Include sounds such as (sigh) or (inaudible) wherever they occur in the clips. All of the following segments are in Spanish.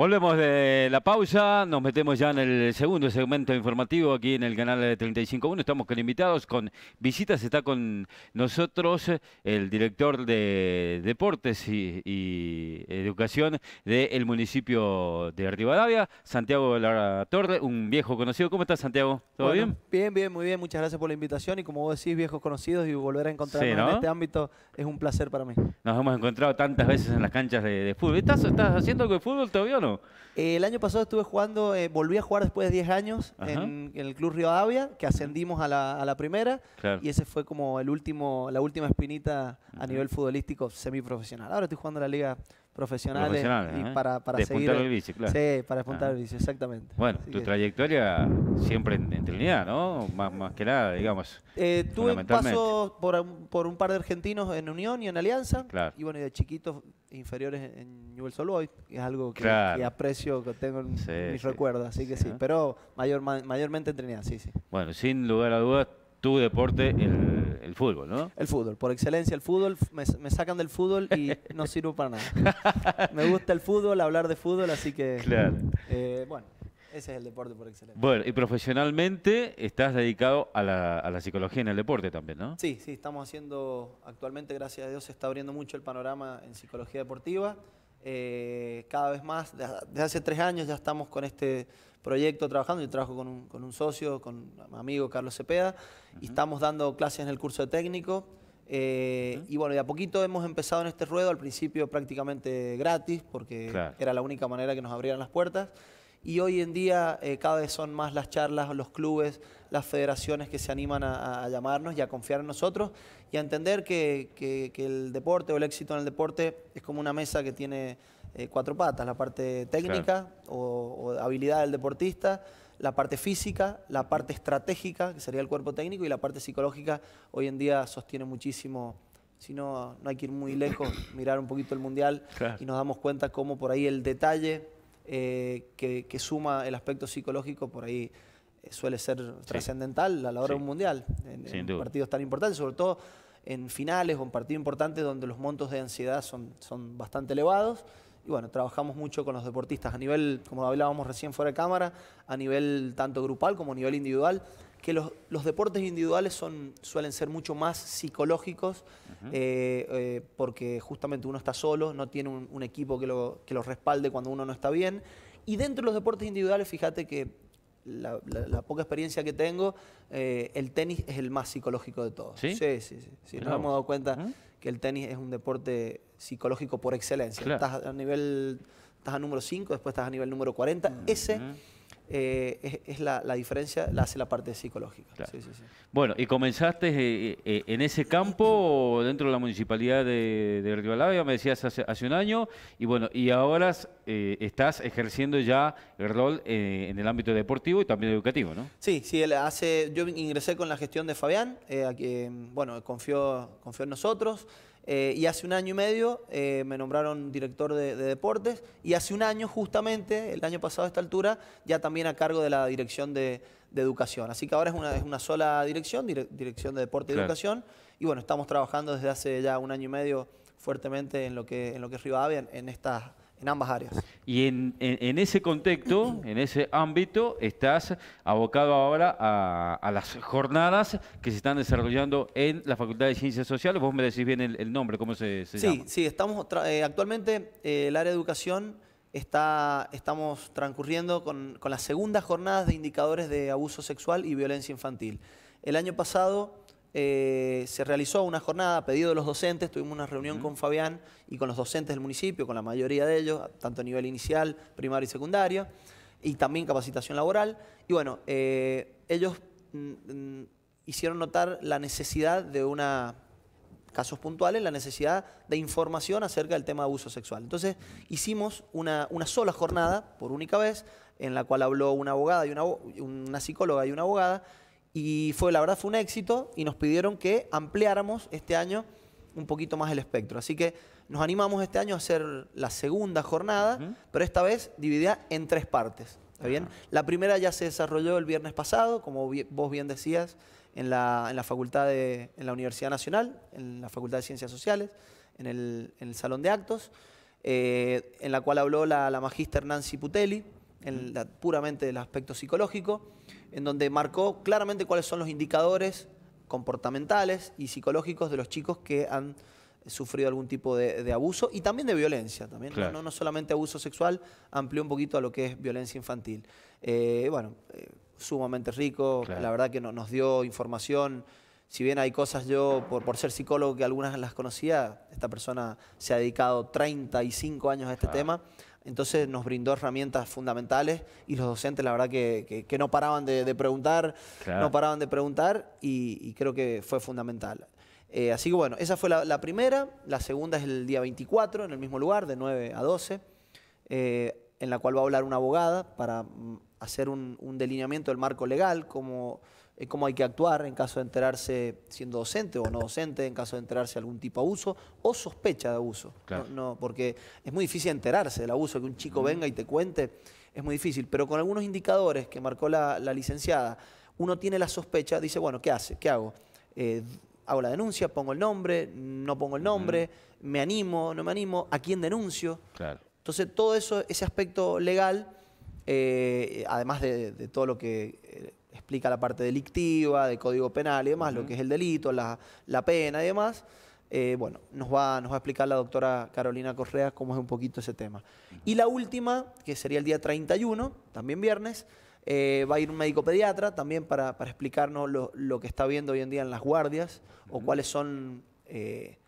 Volvemos de la pausa, nos metemos ya en el segundo segmento informativo aquí en el canal 35.1. Estamos con invitados, con visitas. Está con nosotros el director de Deportes y, Educación del municipio de Rivadavia, Santiago de la Torre, un viejo conocido. ¿Cómo estás, Santiago? ¿Todo bien? Bien, bien, muy bien. Muchas gracias por la invitación. Y como vos decís, viejos conocidos y volver a encontrarnos en este ámbito es un placer para mí. Nos hemos encontrado tantas veces en las canchas de, fútbol. ¿Estás, ¿Estás haciendo algo de fútbol todavía o no? Eh, el año pasado estuve jugando, eh, volví a jugar después de 10 años en, el Club Río avia que ascendimos a la, primera, y ese fue como el último, la última espinita a nivel futbolístico semiprofesional. Ahora estoy jugando la liga profesionales, ¿eh? para, para seguir. el bici. Sí, para despuntar el ah. bici, exactamente. Bueno, tu trayectoria siempre en, Trinidad, ¿no? Más, más que nada, digamos. Eh, tuve paso por, por, un par de argentinos en Unión y en Alianza. Y bueno, y de chiquitos inferiores en Newell's Old es algo que, aprecio, que tengo en mis recuerdos, así que sí, ¿eh? pero mayor, mayormente en Trinidad, sí, sí. Bueno, sin lugar a dudas, tu deporte, el, fútbol, ¿no? El fútbol, por excelencia el fútbol, me, sacan del fútbol y no sirvo para nada. (laughs) me gusta el fútbol, hablar de fútbol, así que... Claro. Eh, bueno, ese es el deporte por excelencia. Bueno, y profesionalmente estás dedicado a la, a la psicología en el deporte también, ¿no? Sí, sí, estamos haciendo, actualmente, gracias a Dios, se está abriendo mucho el panorama en psicología deportiva. Eh, cada vez más, desde hace tres años ya estamos con este proyecto trabajando, yo trabajo con un, socio, con mi amigo Carlos Cepeda, y estamos dando clases en el curso de técnico. Eh, y bueno, de a poquito hemos empezado en este ruedo, al principio prácticamente gratis, porque era la única manera que nos abrieran las puertas y hoy en día eh, cada vez son más las charlas, los clubes, las federaciones que se animan a, llamarnos y a confiar en nosotros y a entender que, el deporte o el éxito en el deporte es como una mesa que tiene eh, cuatro patas, la parte técnica o, habilidad del deportista, la parte física, la parte estratégica, que sería el cuerpo técnico, y la parte psicológica hoy en día sostiene muchísimo si no, no hay que ir muy lejos, mirar un poquito el mundial y nos damos cuenta cómo por ahí el detalle eh, que, suma el aspecto psicológico por ahí eh, suele ser trascendental a la hora de un mundial, en, partidos tan importantes, sobre todo en finales o en partidos importantes donde los montos de ansiedad son bastante elevados y bueno, trabajamos mucho con los deportistas a nivel, como hablábamos recién fuera de cámara, a nivel tanto grupal como a nivel individual, que los, deportes individuales son, suelen ser mucho más psicológicos eh, eh, porque justamente uno está solo, no tiene un, equipo que lo, que lo, respalde cuando uno no está bien. Y dentro de los deportes individuales, fíjate que la, poca experiencia que tengo, eh, el tenis es el más psicológico de todos. Sí, sí, sí. sí, Nos hemos dado cuenta que el tenis es un deporte psicológico por excelencia. Estás a nivel, estás a número 5, después estás a nivel número 40. Ese eh, es, la, diferencia, la hace la parte psicológica. Bueno, y comenzaste eh, eh, en ese campo dentro de la municipalidad de, de me decías hace, un año, y bueno, y ahora estás ejerciendo ya el rol en el ámbito deportivo y también educativo, ¿no? Sí, sí, hace, yo ingresé con la gestión de Fabián, a quien, bueno, confió, confió en nosotros. Eh, y hace un año y medio eh, me nombraron director de, deportes y hace un año justamente, el año pasado a esta altura, ya también a cargo de la dirección de, educación. Así que ahora es una, es una sola dirección, dirección de deporte y educación. Y bueno, estamos trabajando desde hace ya un año y medio fuertemente en lo que, en lo que es Rivadavia, en en ambas áreas. Y en, ese contexto, en ese ámbito, estás abocado ahora a, las jornadas que se están desarrollando en la Facultad de Ciencias Sociales. Vos me decís bien el, nombre, ¿cómo se, se sí, llama? Sí, estamos eh, actualmente eh, el área de educación está, estamos transcurriendo con, con las segundas jornadas de indicadores de abuso sexual y violencia infantil. El año pasado eh, se realizó una jornada a pedido de los docentes, tuvimos una reunión con Fabián y con los docentes del municipio, con la mayoría de ellos, tanto a nivel inicial, primario y secundario, y también capacitación laboral. Y bueno, eh, ellos mm, mm, hicieron notar la necesidad de una casos puntuales, la necesidad de información acerca del tema de abuso sexual. Entonces, hicimos una, sola jornada, por única vez, en la cual habló una abogada y una psicóloga y una abogada, y fue, la verdad, fue un éxito y nos pidieron que ampliáramos este año un poquito más el espectro. Así que nos animamos este año a hacer la segunda jornada, pero esta vez dividida en tres partes. ¿Está La primera ya se desarrolló el viernes pasado, como vos bien decías, en la, facultad de, en la Universidad Nacional, en la Facultad de Ciencias Sociales, en el, Salón de Actos, eh, en la cual habló la, magíster Nancy Putelli, puramente del aspecto psicológico en donde marcó claramente cuáles son los indicadores comportamentales y psicológicos de los chicos que han sufrido algún tipo de, abuso y también de violencia. También, no, solamente abuso sexual, amplió un poquito a lo que es violencia infantil. Eh, bueno, eh, sumamente rico, la verdad que nos dio información. Si bien hay cosas yo, por, ser psicólogo, que algunas las conocía, esta persona se ha dedicado 35 años a este tema. Entonces nos brindó herramientas fundamentales y los docentes, la verdad, que, no paraban de, preguntar, no paraban de preguntar y, creo que fue fundamental. Eh, así que bueno, esa fue la, primera. La segunda es el día 24, en el mismo lugar, de 9 a 12, eh, en la cual va a hablar una abogada para mm, hacer un, un delineamiento del marco legal, como cómo hay que actuar en caso de enterarse siendo docente o no docente, en caso de enterarse algún tipo de abuso o sospecha de abuso. No, porque es muy difícil enterarse del abuso, que un chico venga y te cuente, es muy difícil. Pero con algunos indicadores que marcó la, licenciada, uno tiene la sospecha, dice, bueno, ¿qué hace? ¿Qué hago? Eh, hago la denuncia, pongo el nombre, no pongo el nombre, me animo, no me animo, a quién denuncio. Claro. Entonces, todo eso, ese aspecto legal, eh, además de, todo lo que eh, explica la parte delictiva, de código penal y demás, lo que es el delito, la, pena y demás. Eh, bueno, nos va, a explicar la doctora Carolina Correa cómo es un poquito ese tema. Y la última, que sería el día 31, también viernes, eh, va a ir un médico pediatra también para, explicarnos lo, que está viendo hoy en día en las guardias o cuáles son eh,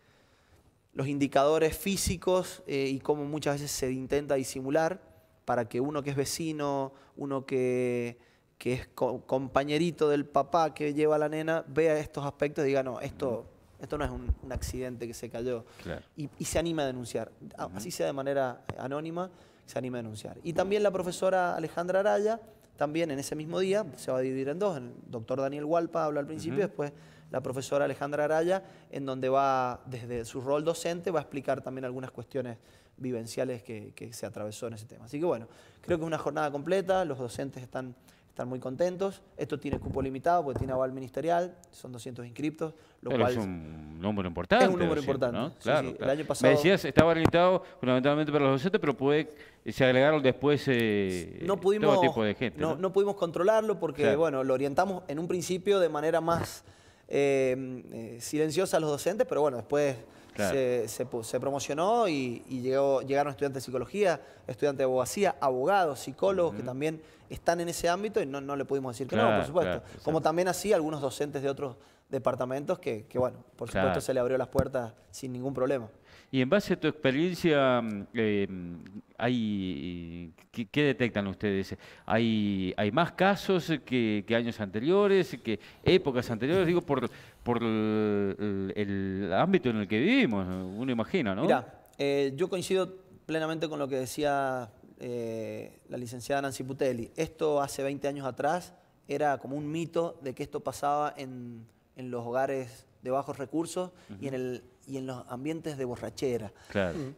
los indicadores físicos y cómo muchas veces se intenta disimular para que uno que es vecino, uno que que es compañerito del papá que lleva a la nena, vea estos aspectos y diga, no, esto, esto no es un, accidente que se cayó. Y, se anima a denunciar, así sea de manera eh, anónima, se anima a denunciar. Y también la profesora Alejandra Araya, también en ese mismo día, se va a dividir en dos, el doctor Daniel Hualpa habla al principio, después la profesora Alejandra Araya, en donde va, desde su rol docente, va a explicar también algunas cuestiones vivenciales que se atravesó en ese tema. Así que bueno, creo que es una jornada completa, los docentes están están muy contentos. Esto tiene cupo limitado porque tiene aval ministerial, son 200 inscriptos. Lo cual es un número importante. Es un número importante. El año pasado, estaba limitado fundamentalmente para los docentes, pero puede, se agregaron después eh, no todo tipo de gente. No, pudimos controlarlo porque, bueno, lo orientamos en un principio de manera más eh, eh, silenciosa a los docentes, pero bueno, después se, promocionó y, llegaron estudiantes de psicología, estudiantes de abogacía, abogados, psicólogos que también están en ese ámbito y no, le pudimos decir que no, por supuesto. Como también así algunos docentes de otros departamentos que bueno, por supuesto se le abrió las puertas sin ningún problema. Y en base a tu experiencia, mm, em, hay, eh, ¿qué, detectan ustedes? ¿Hay, más casos que, años anteriores, que épocas anteriores? Digo, por, el, ámbito en el que vivimos, uno imagina, ¿no? Mira, eh, yo coincido plenamente con lo que decía eh, la licenciada Nancy Putelli. Esto hace 20 años atrás era como un mito de que esto pasaba en, los hogares de bajos recursos y en el y en los ambientes de borrachera.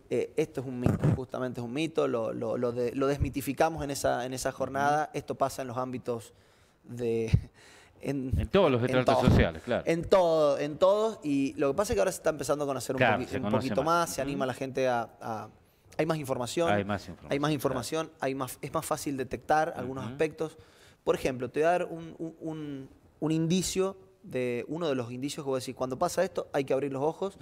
Eh, esto es un mito, justamente es un mito, lo, lo, lo, desmitificamos en esa, en esa jornada, esto pasa en los ámbitos de... (laughs) En, todos los estratos sociales, claro. En todo, en todos, y lo que pasa es que ahora se está empezando a conocer un, poquito más. se anima la gente a, hay más información, hay más información, hay más es más fácil detectar algunos aspectos. Por ejemplo, te voy a dar un, un, un indicio de uno de los indicios que vos decís, cuando pasa esto hay que abrir los ojos,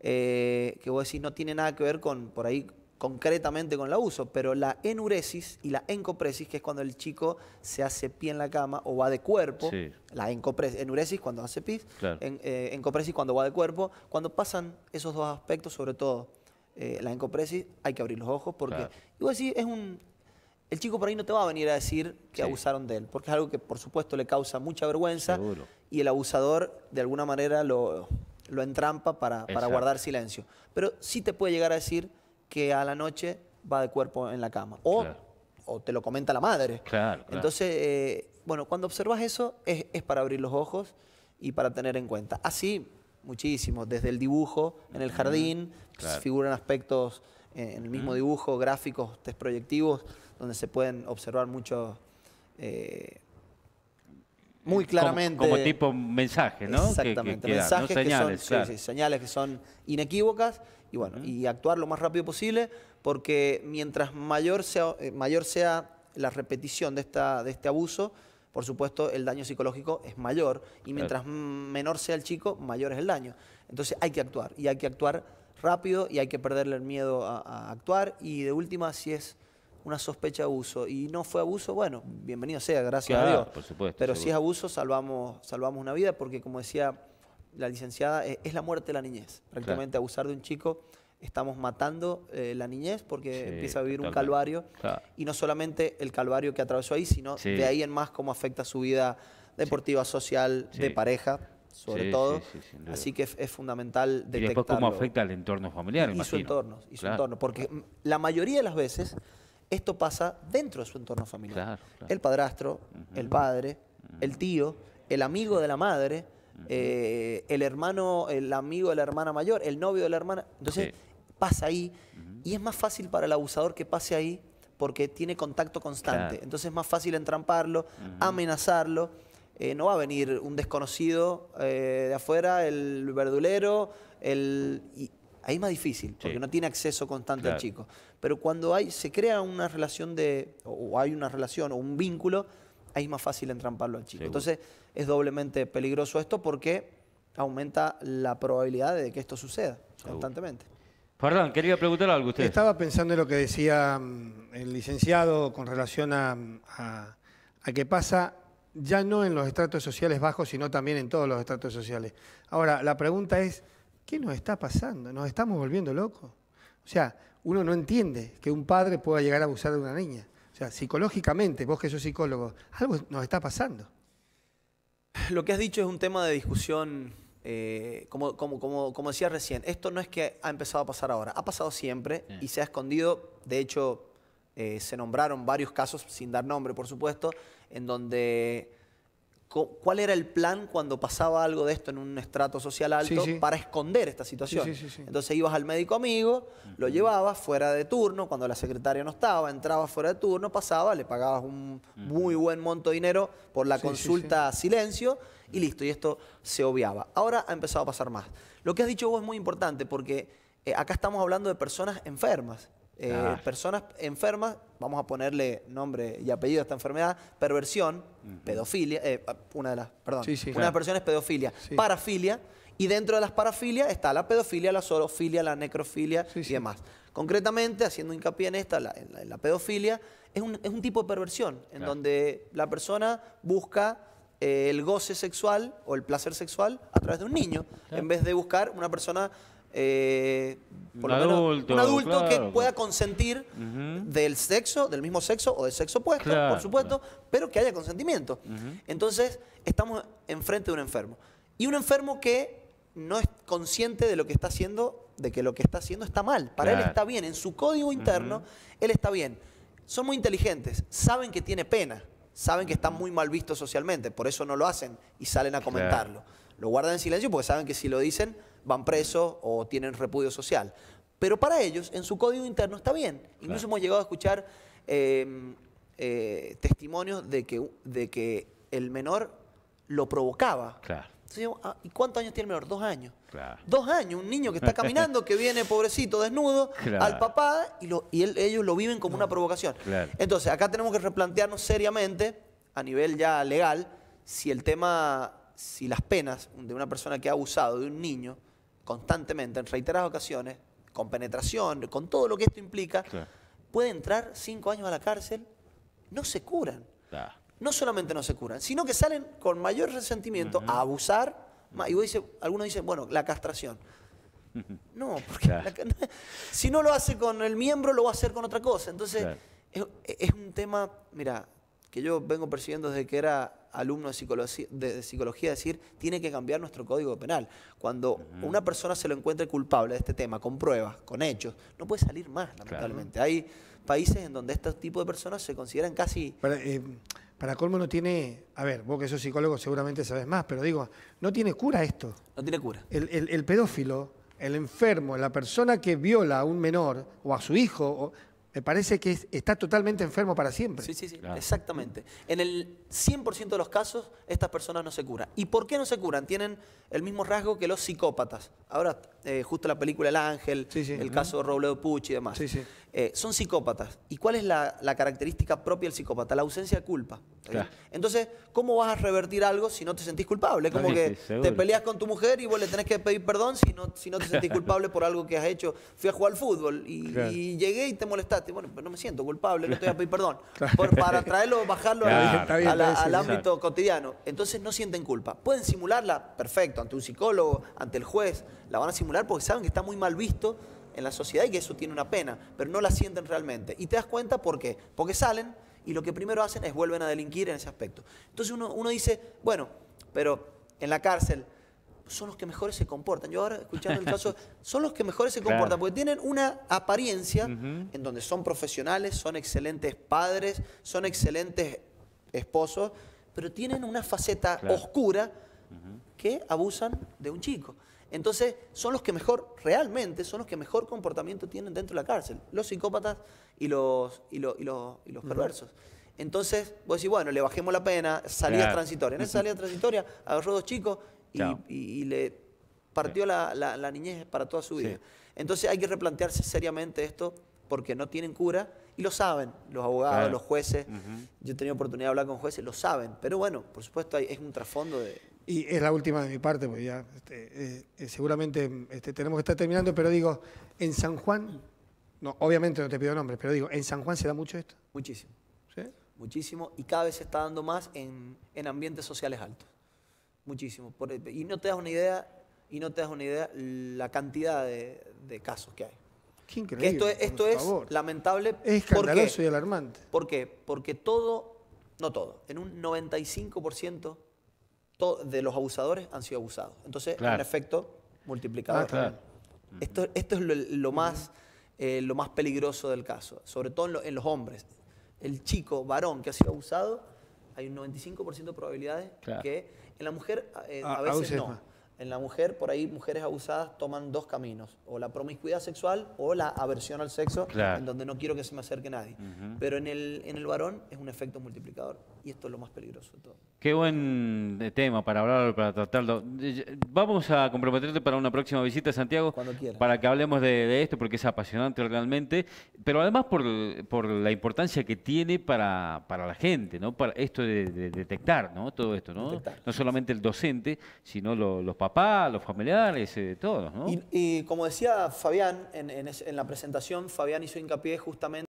eh, que vos decís no tiene nada que ver con, por ahí, concretamente con el abuso, pero la enuresis y la encopresis, que es cuando el chico se hace pie en la cama o va de cuerpo, la enuresis cuando hace pis, eh, encopresis cuando va de cuerpo, cuando pasan esos dos aspectos, sobre todo eh, la encopresis, hay que abrir los ojos porque, y vos decís, es un, el chico por ahí no te va a venir a decir que abusaron de él, porque es algo que por supuesto le causa mucha vergüenza y el abusador de alguna manera lo, lo entrampa para, guardar silencio. Pero sí te puede llegar a decir que a la noche va de cuerpo en la cama. O, te lo comenta la madre. Claro, Entonces, eh, bueno, cuando observas eso es, para abrir los ojos y para tener en cuenta. Así, muchísimo, desde el dibujo en el jardín, figuran aspectos eh, en el mismo dibujo, gráficos, test proyectivos, donde se pueden observar muchos... Eh, muy claramente. Como, tipo mensaje, ¿no? Exactamente, mensajes señales, que son, señales que son inequívocas y bueno, y actuar lo más rápido posible porque mientras mayor sea, eh, mayor sea la repetición de, esta, de este abuso, por supuesto el daño psicológico es mayor y mientras menor sea el chico, mayor es el daño. Entonces hay que actuar y hay que actuar rápido y hay que perderle el miedo a actuar y de última si es una sospecha de abuso y no fue abuso, bueno, bienvenido sea, gracias a Dios. Por supuesto, Pero si es abuso, salvamos, salvamos una vida, porque como decía la licenciada, eh, es, la muerte de la niñez. Prácticamente abusar de un chico, estamos matando eh, la niñez porque empieza a vivir un calvario. Y no solamente el calvario que atravesó ahí, sino de ahí en más cómo afecta su vida deportiva, social, de pareja sobre todo. Así que es, fundamental detectarlo. Y después cómo afecta al entorno familiar, Y su y su entorno. Porque la mayoría de las veces esto pasa dentro de su entorno familiar. El padrastro, el padre, el tío, el amigo de la madre, eh, el hermano, el amigo de la hermana mayor, el novio de la hermana. Entonces pasa ahí y es más fácil para el abusador que pase ahí porque tiene contacto constante. Entonces es más fácil entramparlo, amenazarlo. Eh, no va a venir un desconocido eh, de afuera, el verdulero, el ahí es más difícil, porque no tiene acceso constante al chico. Pero cuando hay, se crea una relación de, o hay una relación o un vínculo, ahí es más fácil entramparlo al chico. Entonces es doblemente peligroso esto porque aumenta la probabilidad de que esto suceda constantemente. Perdón, quería preguntar algo a usted. Estaba pensando en lo que decía mm, el licenciado con relación a, a, a que pasa ya no en los estratos sociales bajos, sino también en todos los estratos sociales. Ahora, la pregunta es ¿qué nos está pasando? ¿Nos estamos volviendo locos? O sea, uno no entiende que un padre pueda llegar a abusar de una niña. O sea, psicológicamente, vos que sos psicólogo, algo nos está pasando. Lo que has dicho es un tema de discusión, eh, como, como, decías recién, esto no es que ha empezado a pasar ahora, ha pasado siempre y se ha escondido, de hecho, eh, se nombraron varios casos, sin dar nombre, por supuesto, en donde ¿Cuál era el plan cuando pasaba algo de esto en un estrato social alto para esconder esta situación? Entonces ibas al médico amigo, lo llevabas fuera de turno, cuando la secretaria no estaba, entrabas fuera de turno, pasaba, le pagabas un muy buen monto de dinero por la consulta silencio y listo, y esto se obviaba. Ahora ha empezado a pasar más. Lo que has dicho vos es muy importante porque eh, acá estamos hablando de personas enfermas. Eh, personas enfermas, vamos a ponerle nombre y apellido a esta enfermedad, perversión, pedofilia, eh, ah, una de las, perdón, una de las personas es pedofilia, parafilia, y dentro de las parafilias está la pedofilia, la zoofilia, la necrofilia y demás. Concretamente, haciendo hincapié en esta, la, pedofilia es un, tipo de perversión, en donde la persona busca eh, el goce sexual o el placer sexual a través de un niño, en vez de buscar una persona eh, un, adulto, que pueda consentir del sexo, del mismo sexo o del sexo opuesto, por supuesto, pero que haya consentimiento. Entonces, estamos enfrente de un enfermo. Y un enfermo que no es consciente de lo que está haciendo, de que lo que está haciendo está mal. Para él está bien, en su código interno, él está bien. Son muy inteligentes, saben que tiene pena, saben que está muy mal visto socialmente, por eso no lo hacen y salen a comentarlo. Lo guardan en silencio porque saben que si lo dicen van presos o tienen repudio social. Pero para ellos, en su código interno está bien. Incluso hemos llegado a escuchar em, eh, testimonios de que, de que el menor lo provocaba. Claro. Ah, ¿Y cuántos años tiene el menor? Dos años. Claro. Dos años, un niño que está caminando, que viene pobrecito, desnudo, (laughs) al papá, y, ellos lo viven como una provocación. Entonces, acá tenemos que replantearnos seriamente, a nivel ya legal, si el tema, si las penas de una persona que ha abusado de un niño, constantemente, en reiteradas ocasiones, con penetración, con todo lo que esto implica, puede entrar cinco años a la cárcel, no se curan. No solamente no se curan, sino que salen con mayor resentimiento a abusar. Y dice, algunos dicen, bueno, la castración. (laughs) No, porque (laughs) si no lo hace con el miembro, lo va a hacer con otra cosa. Entonces, es, es un tema, mira, que yo vengo percibiendo desde que era alumno de psicología, de, decir, tiene que cambiar nuestro código penal. Cuando una persona se lo encuentre culpable de este tema, con pruebas, con hechos, no puede salir más, lamentablemente. Hay países en donde este tipo de personas se consideran casi... Para, eh, colmo no tiene, a ver, vos que sos psicólogo seguramente sabes más, pero digo, no tiene cura esto. No tiene cura. El, pedófilo, el enfermo, la persona que viola a un menor o a su hijo, me parece que está totalmente enfermo para siempre. Sí, sí, sí, exactamente. En el 100% de los casos, estas personas no se curan. ¿Y por qué no se curan? Tienen el mismo rasgo que los psicópatas. Ahora, eh, justo la película El Ángel, el caso de Robledo Puch y demás. Eh, son psicópatas. ¿Y cuál es la característica propia del psicópata? La ausencia de culpa. Entonces, ¿cómo vas a revertir algo si no te sentís culpable? como que te peleas con tu mujer y vos le tenés que pedir perdón si no, si no te sentís culpable por algo que has hecho. Fui a jugar al fútbol y, llegué y te molestaste. Bueno, pero no me siento culpable, no te voy a (laughs) pedir perdón. para traerlo, bajarlo al ámbito cotidiano. Entonces, no sienten culpa. Pueden simularla, perfecto, ante un psicólogo, ante el juez. La van a simular porque saben que está muy mal visto en la sociedad y que eso tiene una pena, pero no la sienten realmente. Y te das cuenta por qué. Porque salen y lo que primero hacen es vuelven a delinquir en ese aspecto. Entonces uno, uno dice, bueno, pero en la cárcel son los que mejores se comportan. Yo ahora, escuchando el caso, (laughs) son los que mejores se comportan, porque tienen una apariencia en donde son profesionales, son excelentes padres, son excelentes esposos, pero tienen una faceta oscura que abusan de un chico. Entonces, son los que mejor, realmente, son los que mejor comportamiento tienen dentro de la cárcel, los psicópatas y los, perversos. Entonces, vos decís, bueno, le bajemos la pena, salida transitoria. En esa salida transitoria agarró dos chicos y, le partió la, niñez para toda su vida. Entonces hay que replantearse seriamente esto porque no tienen cura y lo saben los abogados, los jueces. Yo he tenido oportunidad de hablar con jueces, lo saben. Pero bueno, por supuesto es un trasfondo de... Y es la última de mi parte, porque ya este, eh, seguramente este, tenemos que estar terminando, pero digo, en San Juan, no, obviamente no te pido nombres, pero digo, ¿en San Juan se da mucho esto? Muchísimo. ¿Sí? Muchísimo, y cada vez se está dando más en, ambientes sociales altos. Muchísimo. y no te das una idea, y no te das una idea la cantidad de, casos que hay. Qué increíble. esto es, esto es lamentable. Es escandaloso y alarmante. ¿Por qué? Porque todo, no todo, en un 95% de los abusadores han sido abusados. Entonces, en un efecto multiplicador. Ah, esto, esto, es lo, más, eh, lo más peligroso del caso, sobre todo en, los hombres. El chico, varón, que ha sido abusado, hay un 95% de probabilidades que en la mujer eh, a, veces no en la mujer, por ahí mujeres abusadas toman dos caminos, o la promiscuidad sexual o la aversión al sexo, en donde no quiero que se me acerque nadie. Pero en el, en el varón es un efecto multiplicador y esto es lo más peligroso de todo. Qué buen eh, tema para hablar, para tratarlo. Eh, vamos a comprometerte para una próxima visita, Santiago, Cuando para que hablemos de, esto, porque es apasionante realmente, pero además por, la importancia que tiene para, la gente, ¿no? para esto de, detectar todo esto, ¿no? solamente el docente, sino los papás los familiares, de eh, todos, Y, como decía Fabián en, en la presentación, Fabián hizo hincapié justamente